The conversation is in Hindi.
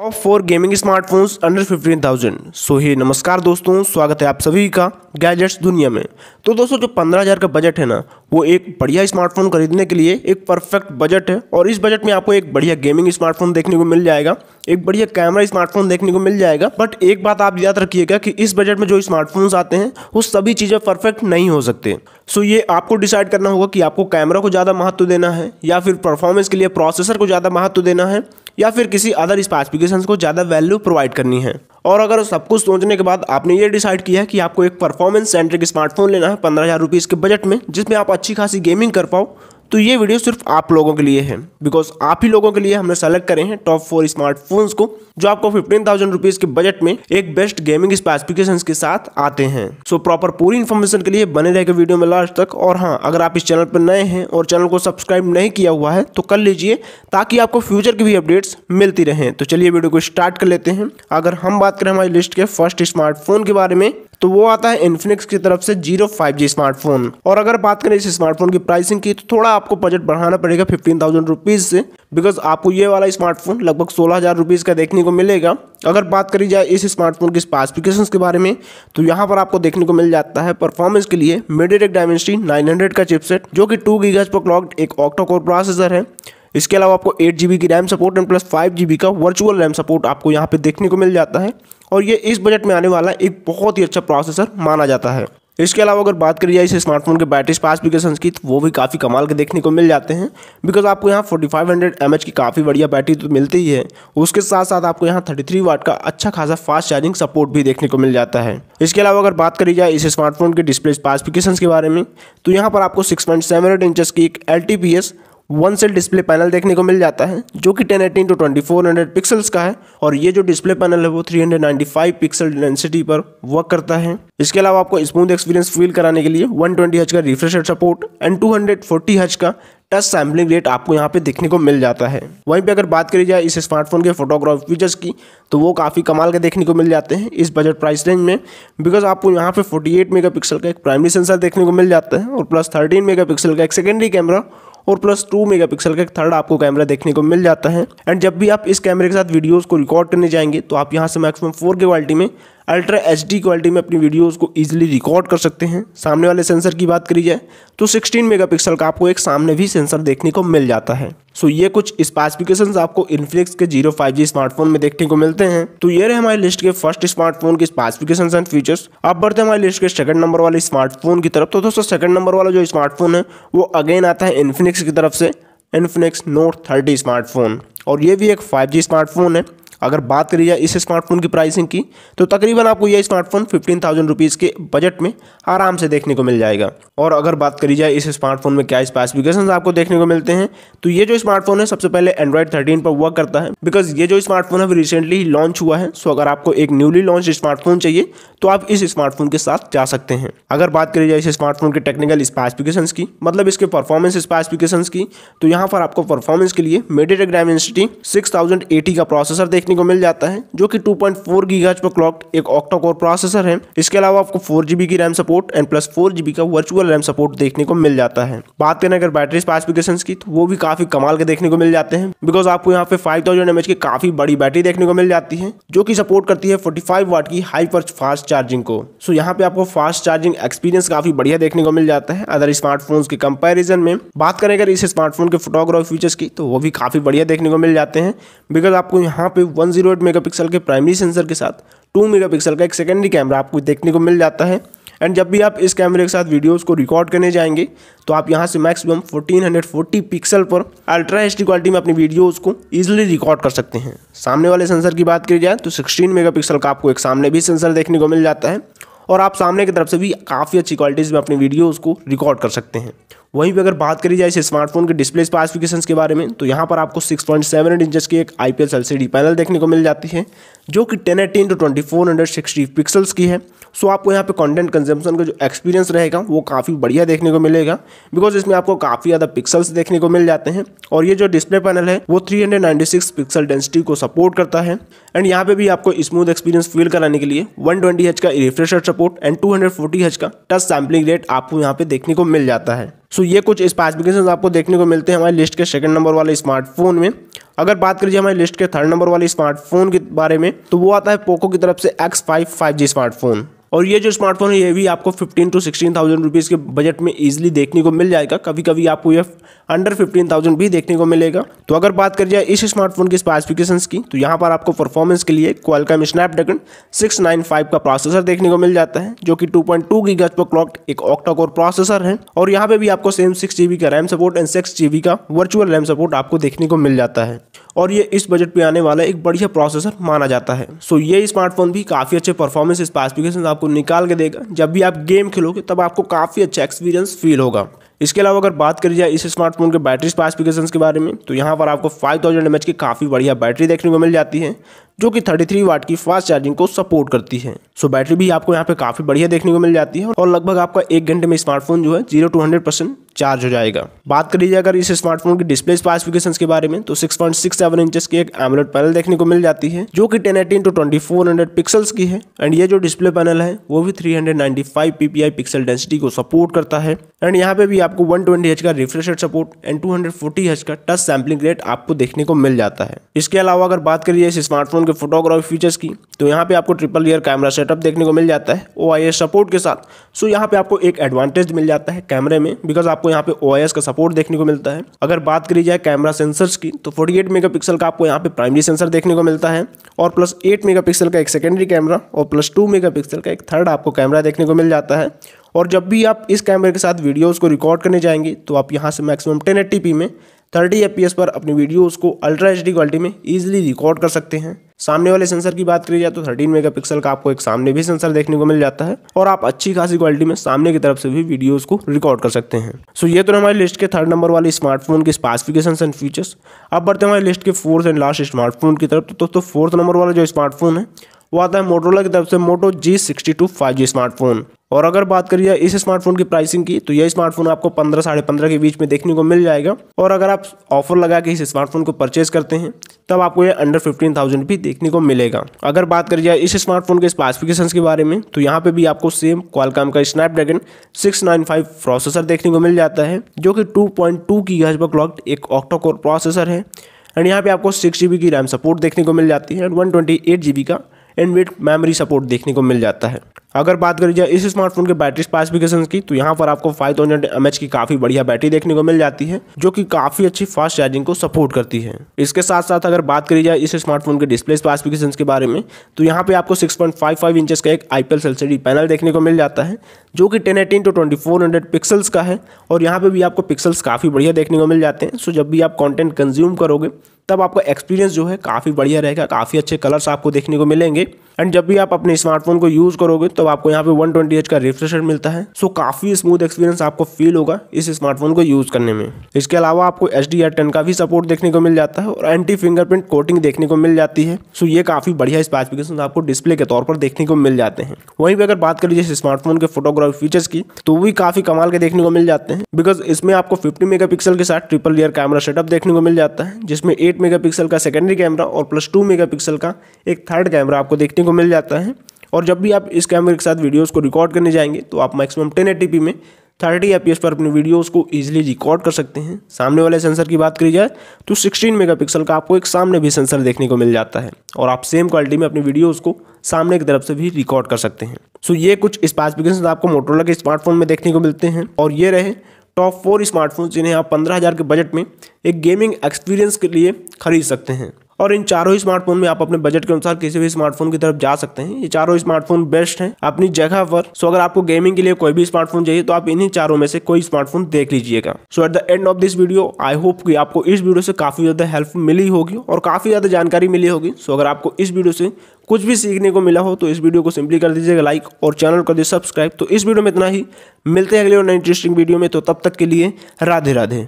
top four gaming smartphones under fifteen thousand so ही नमस्कार दोस्तों स्वागत है आप सभी का गैजेट्स दुनिया में तो दोस्तों जो पंद्रह हज़ार का बजट है ना वो एक बढ़िया स्मार्टफोन खरीदने के लिए एक परफेक्ट बजट है और इस बजट में आपको एक बढ़िया गेमिंग स्मार्टफोन देखने को मिल जाएगा एक बढ़िया कैमरा स्मार्टफोन देखने को मिल जाएगा बट एक बात आप याद रखिएगा कि इस बजट में जो स्मार्टफोन्स आते हैं वो सभी चीज़ें परफेक्ट नहीं हो सकते सो ये आपको डिसाइड करना होगा कि आपको कैमरा को ज़्यादा महत्व देना है या फिर परफॉर्मेंस के लिए प्रोसेसर को ज़्यादा महत्व देना है या फिर किसी अदर स्पेसिफिकेशन को ज़्यादा वैल्यू प्रोवाइड करनी है और अगर सब कुछ सोचने के बाद आपने ये डिसाइड किया है कि आपको एक परफॉर्मेंस सेंट्रिक स्मार्टफोन लेना है पंद्रह हज़ार रुपीज़ के बजट में जिसमें आप अच्छी खासी गेमिंग कर पाओ तो ये वीडियो सिर्फ आप लोगों के लिए है बिकॉज आप ही लोगों के लिए हमने सेलेक्ट करे हैं टॉप फोर स्मार्टफोन्स को जो आपको फिफ्टीन थाउजेंड रुपीज के बजट में एक बेस्ट गेमिंग स्पेसिफिकेशंस के साथ आते हैं सो प्रॉपर पूरी इन्फॉर्मेशन के लिए बने रहेगा वीडियो में लास्ट तक और हाँ अगर आप इस चैनल पर नए हैं और चैनल को सब्सक्राइब नहीं किया हुआ है तो कर लीजिए ताकि आपको फ्यूचर की भी अपडेट्स मिलती रहे तो चलिए वीडियो को स्टार्ट कर लेते हैं अगर हम बात करें हमारी लिस्ट के फर्स्ट स्मार्टफोन के बारे में तो वो आता है इन्फिनिक्स की तरफ से जीरो फाइव जी स्मार्टफोन और अगर बात करें इस स्मार्टफोन की प्राइसिंग की तो थोड़ा आपको बजट बढ़ाना पड़ेगा फिफ्टीन थाउजेंड रुपीज़ से बिकॉज आपको ये वाला स्मार्टफोन लगभग सोलह हज़ार रुपीज़ का देखने को मिलेगा अगर बात करी जाए इस स्मार्टफोन के स्पेसिफिकेशन के बारे में तो यहाँ पर आपको देखने को मिल जाता है परफॉर्मेंस के लिए मिडिटेक डायमेंसिटी नाइन का चिपसेट जो कि टू गीगाज पर एक ऑक्टो कोर प्रोसेसर है इसके अलावा आपको एट जी की RAM support and plus five G का वर्चुअल रैम सपोर्ट आपको यहाँ पे देखने को मिल जाता है और ये इस बजट में आने वाला एक बहुत ही अच्छा प्रोसेसर माना जाता है इसके अलावा अगर बात करी जाए इस स्मार्टफोन के बैटरी स्पेसिफिकेशंस की तो वो भी काफ़ी कमाल के देखने को मिल जाते हैं बिकॉज आपको यहाँ 4500 फाइव की काफ़ी बढ़िया बैटरी तो मिलती ही है उसके साथ साथ आपको यहाँ 33 वाट का अच्छा खासा फास्ट चार्जिंग सपोर्ट भी देखने को मिल जाता है इसके अलावा अगर बात करी जाए इस स्मार्टफोन के डिस्प्ले स्पेसिफिकेशंस के बारे में तो यहाँ पर आपको सिक्स पॉइंट की एक L one cell display panel देखने को मिल जाता है जो कि ten eighteen to twenty four hundred pixels का है और ये जो डिस्प्ले पैनल है वो three hundred ninety five pixel density पर वर्क करता है इसके अलावा आपको स्मूथ एक्सपीरियंस फील कराने के लिए वन ट्वेंटी हज का refresher support and two hundred forty हज का टच सैम्पलिंग रेट आपको यहाँ पे देखने को मिल जाता है वहीं पे अगर बात करी जाए इस स्मार्टफोन के फोटोग्राफ फीचर्स की तो वो काफ़ी कमाल के देखने को मिल जाते हैं इस बजट प्राइस रेंज में बिकॉज आपको यहाँ पे 48 मेगापिक्सल का एक प्राइमरी सेंसर देखने को मिल जाता है और प्लस 13 मेगापिक्सल का एक सेकेंडरी कैमरा और प्लस टू मेगा का एक थर्ड आपको कैमरा देखने को मिल जाता है एंड जब भी आप इस कैमरे के साथ वीडियोज़ को रिकॉर्ड करने जाएंगे तो आप यहाँ से मैक्सिमम फोर के क्वालिटी में अल्ट्रा एच क्वालिटी में अपनी वीडियोज़ को ईजिली रिकॉर्ड कर सकते हैं सामने वाले सेंसर की बात करी जाए तो 16 मेगापिक्सल का आपको एक सामने भी सेंसर देखने को मिल जाता है सो ये कुछ स्पेसिफिकेशन आपको इन्फ्लिक्स के जीरो फाइव स्मार्टफोन में देखने को मिलते हैं तो ये रहे हमारे लिस्ट के फर्स्ट स्मार्टफोन के स्पेसिफिकेशन एंड फीचर्स अब बढ़ते हमारी लिस्ट के सेकंड नंबर वाले स्मार्टफोन की तरफ तो दोस्तों सेकंड नंबर वाला जो स्मार्टफोन है वो अगेन आता है इन्फिनिक्स की तरफ से इन्फिनिक्स नोट थर्टी स्मार्टफोन और ये भी एक फाइव स्मार्टफोन है अगर बात करी जाए इस स्मार्टफोन की प्राइसिंग की तो तकरीबन आपको यह स्मार्टफोन फिफ्टीन थाउजेंड रुपीज़ के बजट में आराम से देखने को मिल जाएगा और अगर बात करी जाए इस स्मार्टफोन में क्या स्पेसिफिकेशन आपको देखने को मिलते हैं तो ये जो स्मार्टफोन है सबसे पहले एंड्रॉइड थर्टीन पर वर्क करता है बिकॉज ये जो स्मार्टफोन है रिसेंटली लॉन्च हुआ है सो अगर आपको एक न्यूली लॉन्च स्मार्टफोन चाहिए तो आप इस स्मार्टफोन के साथ जा सकते हैं अगर बात करी जाए इस स्मार्टफोन के टेक्निकल स्पेसिफिकेशन की मतलब इसके परफॉर्मेंस स्पेसिफिकेशन की तो यहाँ पर आपको परफॉर्मेंस के लिए मेडिटेक डायमेंसिटी सिक्स का प्रोसेसर देख देखने को मिल जाता है जो कि 2.4 पॉइंट पर क्लॉक एक ऑक्टा कोर प्रोसेसर है इसके अलावा आपको फोर की RAM support and plus four का वर्चुअल रैम सपोर्ट देखने को मिल जाता है बात करें अगर बैटरी स्पेसिफिकेशन की तो वो भी काफी कमाल के देखने को मिल जाते हैं बिकॉज आपको यहाँ पे फाइव थाउजेंड की काफी बड़ी बैटरी देखने को मिल जाती है जो की सपोर्ट करती है फोर्टी फाइव की हाई हाइपर फास्ट चार्जिंग को सो यहाँ पे आपको फास्ट चार्जिंग एक्सपीरियंस काफी बढ़िया देखने को मिल जाता है अदर स्मार्टफोन के कंपेरिजन में बात करें अगर इस स्मार्टफोन के फोटोग्राफी फीचर्स की तो वो भी काफी बढ़िया देखने को मिल जाते हैं बिकॉज आपको यहाँ पे one zero eight mega pixel के प्राइमरी सेंसर के साथ टू मेगा पिक्सल का एक सेकेंडरी कैमरा आपको देखने को मिल जाता है एंड जब भी आप इस कैमरे के साथ वीडियोस को रिकॉर्ड करने जाएंगे तो आप यहाँ से मैक्सिमम 1440 पिक्सल पर अल्ट्रा एच क्वालिटी में अपनी वीडियोस को ईजिली रिकॉर्ड कर सकते हैं सामने वाले सेंसर की बात की जाए तो 16 मेगापिक्सल का आपको एक सामने भी सेंसर देखने को मिल जाता है और आप सामने की तरफ से भी काफ़ी अच्छी क्वालिटीज़ में अपनी वीडियोज़ को रिकॉर्ड कर सकते हैं वहीं पर अगर बात करी जाए इस स्मार्टफोन के डिस्प्ले स्पेसिफिकेशन के बारे में तो यहाँ पर आपको six point seven eight inches की एक आई पी एल पैनल देखने को मिल जाती है जो कि ten eighteen to twenty four hundred sixty pixels की है सो आपको यहाँ पे कंटेंट कंजम्पन का जो एक्सपीरियंस रहेगा वो काफ़ी बढ़िया देखने को मिलेगा बिकॉज इसमें आपको काफ़ी ज़्यादा पिक्सल्स देखने को मिल जाते हैं और ये जो डिस्प्ले पैनल है वो 396 पिक्सल डेंसिटी को सपोर्ट करता है एंड यहाँ पे भी आपको स्मूथ एक्सपीरियंस फील कराने के लिए 120 ट्वेंटी का रिफ्रेशर सपोर्ट एंड 240 हज का टच सैम्पलिंग रेट आपको यहाँ पे देखने को मिल जाता है सो ये कुछ स्पेसिफिकेशन आपको देखने को मिलते हैं हमारे लिस्ट के सेकंड नंबर वाले स्मार्टफोन में अगर बात करिए हमारे लिस्ट के थर्ड नंबर वाले स्मार्टफोन के बारे में तो वो आता है पोको की तरफ से X five five G smartphone और ये जो स्मार्टफोन है ये भी आपको fifteen to sixteen thousand rupees के बजट में ईजिली देखने को मिल जाएगा कभी कभी आपको ये अंडर फिफ्टीन थाउजेंड भी देखने को मिलेगा तो अगर बात कर जाए इस स्मार्टफोन की स्पेसिफिकेशंस की तो यहाँ पर आपको परफॉर्मेंस के लिए Qualcomm Snapdragon six nine five का प्रोसेसर देखने को मिल जाता है जो कि टू पॉइंट टू गज पर क्लॉक एक ऑक्टा कोर प्रोसेसर है और यहाँ पे भी आपको सेम सिक्स जीबी का RAM support and six GB का वर्चुअल रैम सपोर्ट आपको देखने को मिल जाता है और ये इस बजट पे आने वाला एक बढ़िया प्रोसेसर माना जाता है सो ये स्मार्टफोन भी काफ़ी अच्छे परफॉर्मेंस स्पेसिफिकेशन आपको निकाल के देगा जब भी आप गेम खेलोगे तब आपको काफ़ी अच्छा एक्सपीरियंस फील होगा इसके अलावा अगर बात करी जाए इस स्मार्टफोन के बैटरी स्पेसिफिकेशंस के बारे में तो यहाँ पर आपको 5000 थाउजेंड की काफ़ी बढ़िया बैटरी देखने को मिल जाती है जो कि 33 वाट की फास्ट चार्जिंग को सपोर्ट करती है सो बैटरी भी आपको यहाँ पे काफ़ी बढ़िया देखने को मिल जाती है और लगभग आपका एक घंटे में स्मार्टफोन जो है zero to hundred percent charge हो जाएगा बात करी जाए अगर इस स्मार्टफोन की डिस्प्ले स्पेसिफिकेशन के बारे में तो 6.67 इंचेस की एक एमलेट पैनल देखने को मिल जाती है जो कि eighteen to twenty four hundred pixels की है एंड ये जो डिस्प्ले पैनल है वो भी three hundred five PPI pixel density को सपोर्ट करता है एंड यहाँ पे भी आपको वन ट्वेंटी एच का refresh support and two hundred forty H का टच सैम्पलिंग रेट आपको देखने को मिल जाता है इसके अलावा अगर बात करिए इस स्मार्टफोन के फोटोग्राफी फीचर्स की तो यहाँ पे आपको ट्रिपल ईयर कैमरा सेटअप देखने को मिल जाता है ओ सपोर्ट के साथ सो यहाँ पे आपको एक एडवांटेज मिल जाता है कैमरे में बिकॉज आपको यहाँ पे ओ का सपोर्ट देखने को मिलता है अगर बात करी जाए कैमरा सेंसर्स की तो 48 मेगापिक्सल का आपको यहाँ पे प्राइमरी सेंसर देखने को मिलता है और प्लस एट मेगा का एक सेकेंडरी कैमरा और प्लस टू मेगा का एक थर्ड आपको कैमरा देखने को मिल जाता है और जब भी आप इस कैमरे के साथ वीडियोज़ को रिकॉर्ड करने जाएंगे तो आप यहाँ से मैक्सिमम टेन में थर्टी एफ पर अपनी वीडियोज़ को अल्ट्रा एच क्वालिटी में ईजिली रिकॉर्ड कर सकते हैं सामने वाले सेंसर की बात करी जाए तो थर्टीन मेगापिक्सल का आपको एक सामने भी सेंसर देखने को मिल जाता है और आप अच्छी खासी क्वालिटी में सामने की तरफ से भी वीडियोस को रिकॉर्ड कर सकते हैं सो ये तो हमारी लिस्ट के थर्ड नंबर वाले स्मार्टफोन के स्पेसिफिकेशन एंड फीचर्स अब बढ़ते हैं हमारी लिस्ट के फोर्थ एंड लास्ट स्मार्टफोन की तरफ तो दोस्तों फोर्थ नंबर वाला जो स्मार्टफोन है वो आता है मोटरोला की तरफ से Moto G sixty two five G smartphone और अगर बात करिए इस स्मार्टफोन की प्राइसिंग की तो यह स्मार्टफोन आपको पंद्रह साढ़े पंद्रह के बीच में देखने को मिल जाएगा और अगर आप ऑफर लगा के इस स्मार्टफोन को परचेज करते हैं तब आपको यह अंडर फिफ्टीन थाउजेंड भी देखने को मिलेगा अगर बात करिए इस स्मार्टफोन के स्पेसिफिकेशंस के बारे में तो यहाँ पे भी आपको सेम क्वालकॉम का स्नैपड्रैगन 695 प्रोसेसर देखने को मिल जाता है जो कि टू पॉइंट की हज क्लॉक्ड एक ऑक्टोकोर प्रोसेसर है एंड यहाँ पर आपको सिक्स जी की रैम सपोर्ट देखने को मिल जाती है एंड वन का एंड मेमोरी सपोर्ट देखने को मिल जाता है अगर बात करी जाए इस स्मार्टफोन के बैटरी स्पेसिफिकेशन की तो यहाँ पर आपको फाइव थाउजेंड की काफ़ी बढ़िया बैटरी देखने को मिल जाती है जो कि काफ़ी अच्छी फास्ट चार्जिंग को सपोर्ट करती है इसके साथ साथ अगर बात करी जाए इस स्मार्टफोन के डिस्प्ले स्पेसिफिकेशन के बारे में तो यहाँ पे आपको six point five five inches का एक आईपीएस एलसीडी पैनल देखने को मिल जाता है जो कि ten eighteen to twenty four hundred pixels का है और यहाँ पे भी आपको पिक्सल्स काफ़ी बढ़िया देखने को मिल जाते हैं सो जब भी आप कंटेंट कंज्यूम करोगे तब आपका एक्सपीरियंस जो है काफ़ी बढ़िया रहेगा काफ़ी अच्छे कलर्स आपको देखने को मिलेंगे एंड जब भी आप अपने स्मार्टफोन को यूज़ करोगे तो मतलब आपको यहाँ पे वन ट्वेंटी का रिफ्रेश मिलता है सो काफी स्मूथ एक्सपीरियंस आपको फील होगा इस स्मार्टफोन को यूज करने में इसके अलावा आपको एच डी का भी सपोर्ट देखने को मिल जाता है और एंटी फिंगरप्रिंट कोटिंग देखने को मिल जाती है सो ये काफी बढ़िया स्पेसिफिकेशन आपको डिस्प्ले के तौर पर देखने को मिल जाते हैं वहीं पर अगर बात करिए इस स्मार्टफोन के फोटोग्राफी फीचर्स की तो भी काफी कमाल के देखने को मिल जाते हैं बिकॉज इसमें आपको फिफ्टी मेगा के साथ ट्रिपल ईयर कैमरा सेटअप देखने को मिल जाता है जिसमें एट मेगा का सेकेंडरी कैमरा और प्लस टू मेगा का एक थर्ड कैमरा आपको देखने को मिल जाता है और जब भी आप इस कैमरे के साथ वीडियोस को रिकॉर्ड करने जाएंगे तो आप मैक्सिमम टेन में थर्टी एफ पर अपने वीडियोस को ईजिली रिकॉर्ड कर सकते हैं सामने वाले सेंसर की बात करी जाए तो 16 मेगापिक्सल का आपको एक सामने भी सेंसर देखने को मिल जाता है और आप सेम क्वालिटी में अपनी वीडियोस को सामने की तरफ से भी रिकॉर्ड कर सकते हैं सो ये कुछ स्पेसिफिकेशन आपको मोटरला के स्मार्टफोन में देखने को मिलते हैं और ये रहे टॉप फोर स्मार्टफोन जिन्हें आप पंद्रह के बजट में एक गेमिंग एक्सपीरियंस के लिए खरीद सकते हैं और इन चारों ही स्मार्टफोन में आप अपने बजट के अनुसार किसी भी स्मार्टफोन की तरफ जा सकते हैं ये चारों स्मार्टफोन बेस्ट हैं अपनी जगह पर सो अगर आपको गेमिंग के लिए कोई भी स्मार्टफोन चाहिए तो आप इन्हीं चारों में से कोई स्मार्टफोन देख लीजिएगा so at the end of this video I hope कि आपको इस वीडियो से काफी ज्यादा हेल्प मिली होगी और काफी ज्यादा जानकारी मिली होगी सो अगर आपको इस वीडियो से कुछ भी सीखने को मिला हो तो इस वीडियो को सिंपली कर दीजिएगा लाइक और चैनल कर दीजिए सब्सक्राइब तो इस वीडियो में इतना ही मिलते हैं अगले और नए इंटरेस्टिंग वीडियो में तो तब तक के लिए राधे राधे